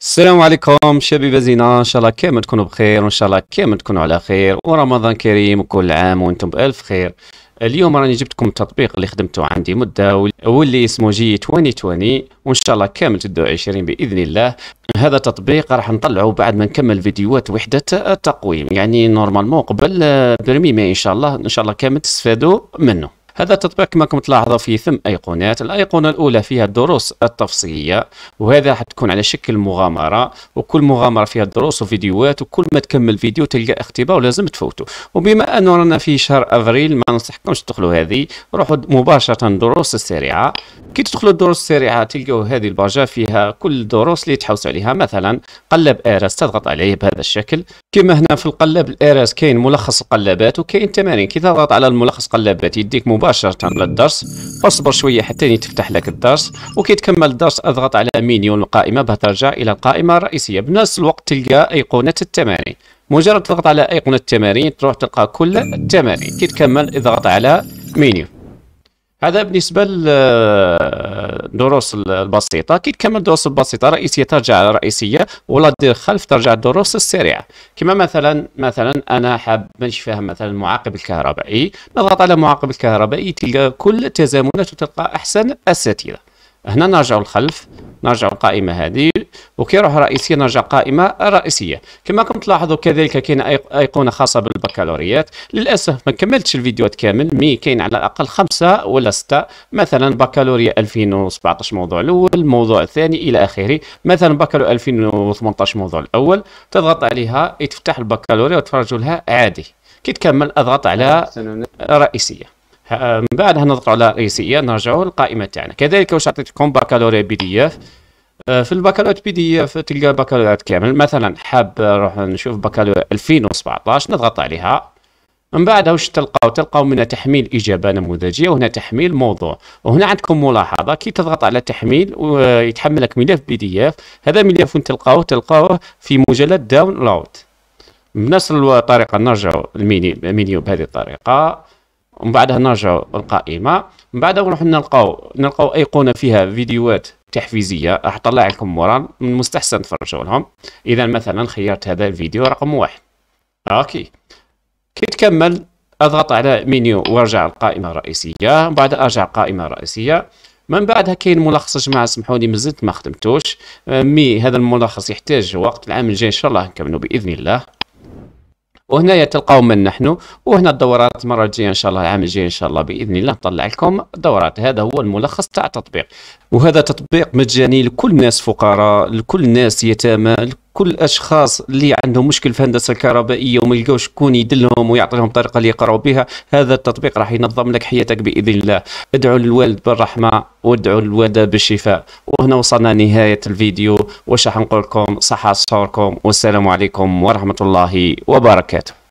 السلام عليكم شباب زينة ان شاء الله كامل تكونوا بخير وان شاء الله كامل تكونوا على خير ورمضان كريم وكل عام وانتم بالف خير اليوم راني جبت لكم التطبيق اللي خدمته عندي مده واللي اسمه جي 2020 وان شاء الله كامل تدوا 20 باذن الله هذا التطبيق راح نطلعه بعد ما نكمل فيديوهات وحده التقويم يعني نورمالمون قبل برميمه ان شاء الله ان شاء الله كامل تستفادوا منه هذا التطبيق كما كنت تلاحظوا فيه ثم ايقونات الايقونه الاولى فيها الدروس التفصيليه وهذا حتكون على شكل مغامره وكل مغامره فيها دروس وفيديوهات وكل ما تكمل فيديو تلقى اختبار ولازم تفوتو وبما انه رانا في شهر افريل ما ننصحكمش تدخلوا هذه روحوا مباشره الدروس السريعه كي تدخلوا الدروس السريعه تلقوا هذه الباجه فيها كل الدروس اللي تحوس عليها مثلا قلب ايرس تضغط عليه بهذا الشكل كما هنا في القلب الايرس كاين ملخص القلابات وكاين تمارين كي تضغط على الملخص قلابات يديك مباشره للدرس اصبر شويه حتى يتفتح لك الدرس وكي تكمل الدرس اضغط على مينيو القائمه باه ترجع الى القائمه الرئيسيه بنفس الوقت تلقى ايقونه التمارين مجرد تضغط على ايقونه التمارين تروح تلقى كل التمارين كي تكمل اضغط على مينيو هذا بالنسبه للدروس البسيطه كي تكمل الدروس البسيطه الرئيسيه ترجع الرئيسيه ولا دير خلف ترجع الدروس السريعه كما مثلا مثلا انا حاب مانيش فاهم مثلا المعاقب الكهربائي نضغط على معاقب الكهربائي تلقى كل التزامنات وتلقى احسن اساتذه هنا نرجع للخلف نرجع القائمه هذه وكيروح رئيسي نرجع قائمه رئيسيه كما كنت تلاحظوا كذلك كاين ايقونه خاصه بالبكالوريات للاسف ما كملتش الفيديوهات كامل مي كاين على الاقل خمسه ولا سته مثلا بكالوريا 2017 موضوع الاول الموضوع الثاني الى اخره مثلا بكالوريا 2018 موضوع الاول تضغط عليها يتفتح البكالوريا وتفرجوا لها عادي كي تكمل اضغط على رئيسيه آه، من بعد هنضغط على رئيسيه نرجعوا للقائمه تاعنا كذلك واش عطيتكم بكالوريا بي دي اف آه، في البكالوريا بي دي اف تلقى بكالوريا كامل مثلا حاب نروح نشوف بكالوريا 2017 نضغط عليها من بعد واش تلقاو تلقاو من تحميل اجابه نموذجيه وهنا تحميل موضوع وهنا عندكم ملاحظه كي تضغط على تحميل ويتحمل لك ملف بي دي اف هذا ملف وين تلقاوه تلقاوه في مجلد داونلود بنفس الطريقه نرجعو المينيو بهذه الطريقه ومن بعدها نرجعوا القائمه من بعدها نروح نلقاو نلقاو ايقونه فيها فيديوهات تحفيزيه راح اطلع لكم ورا من المستحسن تفرجوا لهم اذا مثلا خيرت هذا الفيديو رقم واحد اوكي كي تكمل اضغط على مينيو وارجع القائمه الرئيسيه من بعد ارجع القائمه الرئيسيه من بعدها كاين ملخص جماعه سمحوا لي مازلت ما خدمتوش آه، مي هذا الملخص يحتاج وقت العام الجاي ان شاء الله نكملوا باذن الله وهنا تلقاو من نحن وهنا الدورات المره الجايه ان شاء الله العام الجاي ان شاء الله باذن الله نطلع لكم دورات هذا هو الملخص تاع التطبيق وهذا تطبيق مجاني لكل الناس فقراء لكل الناس يتامى كل الاشخاص اللي عندهم مشكل في الهندسه الكهربائيه وما يلقاوش شكون يدلهم ويعطي لهم طريقه اللي يقراوا بها هذا التطبيق راح ينظم لك حياتك باذن الله ادعوا للوالد بالرحمه وادعوا للوالده بالشفاء وهنا وصلنا نهايه الفيديو واش راح نقول لكم صحه صوركم والسلام عليكم ورحمه الله وبركاته